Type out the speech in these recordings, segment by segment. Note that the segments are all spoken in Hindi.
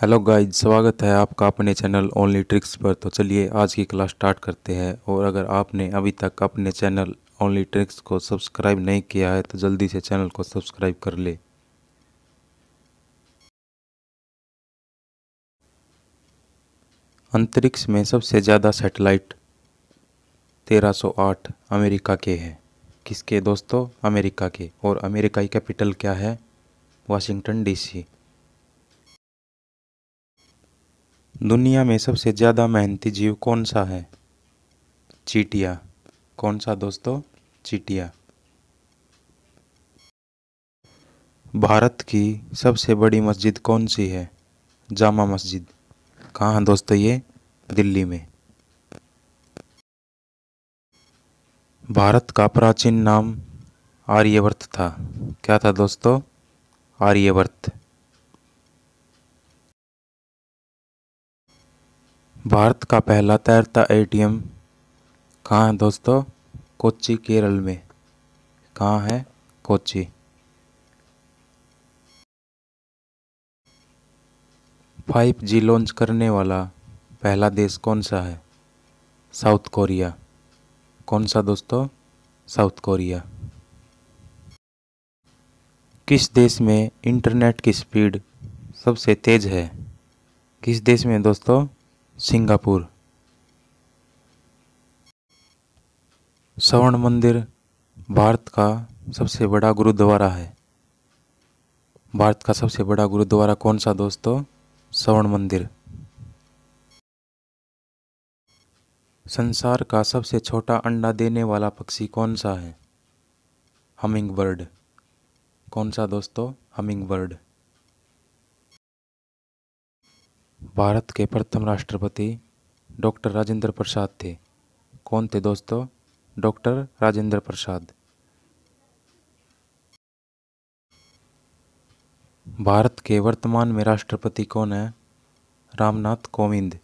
हेलो गाइज स्वागत है आपका अपने चैनल ओनली ट्रिक्स पर तो चलिए आज की क्लास स्टार्ट करते हैं और अगर आपने अभी तक अपने चैनल ओनली ट्रिक्स को सब्सक्राइब नहीं किया है तो जल्दी से चैनल को सब्सक्राइब कर ले अंतरिक्ष में सबसे ज़्यादा सैटेलाइट 1308 अमेरिका के हैं किसके दोस्तों अमेरिका के और अमेरिकाई कैपिटल क्या है वाशिंगटन डीसी दुनिया में सबसे ज़्यादा मेहनती जीव कौन सा है चीटिया कौन सा दोस्तों चीटिया भारत की सबसे बड़ी मस्जिद कौन सी है जामा मस्जिद कहाँ दोस्तों ये दिल्ली में भारत का प्राचीन नाम आर्यवर्त था क्या था दोस्तों आर्यवर्त भारत का पहला तैरता एटीएम कहाँ है दोस्तों कोच्चि केरल में कहाँ है कोच्चि फाइव जी लॉन्च करने वाला पहला देश कौन सा है साउथ कोरिया कौन सा दोस्तों साउथ कोरिया किस देश में इंटरनेट की स्पीड सबसे तेज़ है किस देश में दोस्तों सिंगापुर स्वर्ण मंदिर भारत का सबसे बड़ा गुरुद्वारा है भारत का सबसे बड़ा गुरुद्वारा कौन सा दोस्तों स्वर्ण मंदिर संसार का सबसे छोटा अंडा देने वाला पक्षी कौन सा है हमिंग बर्ड कौन सा दोस्तों हमिंग बर्ड भारत के प्रथम राष्ट्रपति डॉक्टर राजेंद्र प्रसाद थे कौन थे दोस्तों डॉक्टर राजेंद्र प्रसाद भारत के वर्तमान में राष्ट्रपति कौन है रामनाथ कोविंद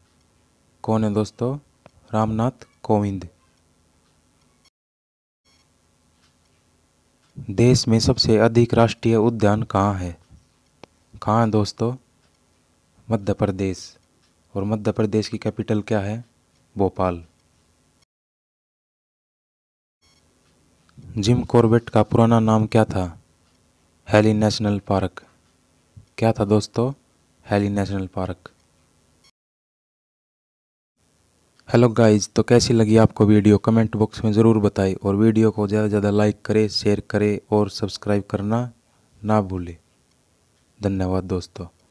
कौन है दोस्तों रामनाथ कोविंद देश में सबसे अधिक राष्ट्रीय उद्यान कहाँ है कहाँ है दोस्तों मध्य प्रदेश और मध्य प्रदेश की कैपिटल क्या है भोपाल जिम कॉर्बेट का पुराना नाम क्या था हेली नेशनल पार्क क्या था दोस्तों Hailey National Park hello guys तो कैसी लगी आपको वीडियो कमेंट बॉक्स में ज़रूर बताएं और वीडियो को ज़्यादा से ज़्यादा लाइक करें शेयर करें और सब्सक्राइब करना ना भूलें धन्यवाद दोस्तों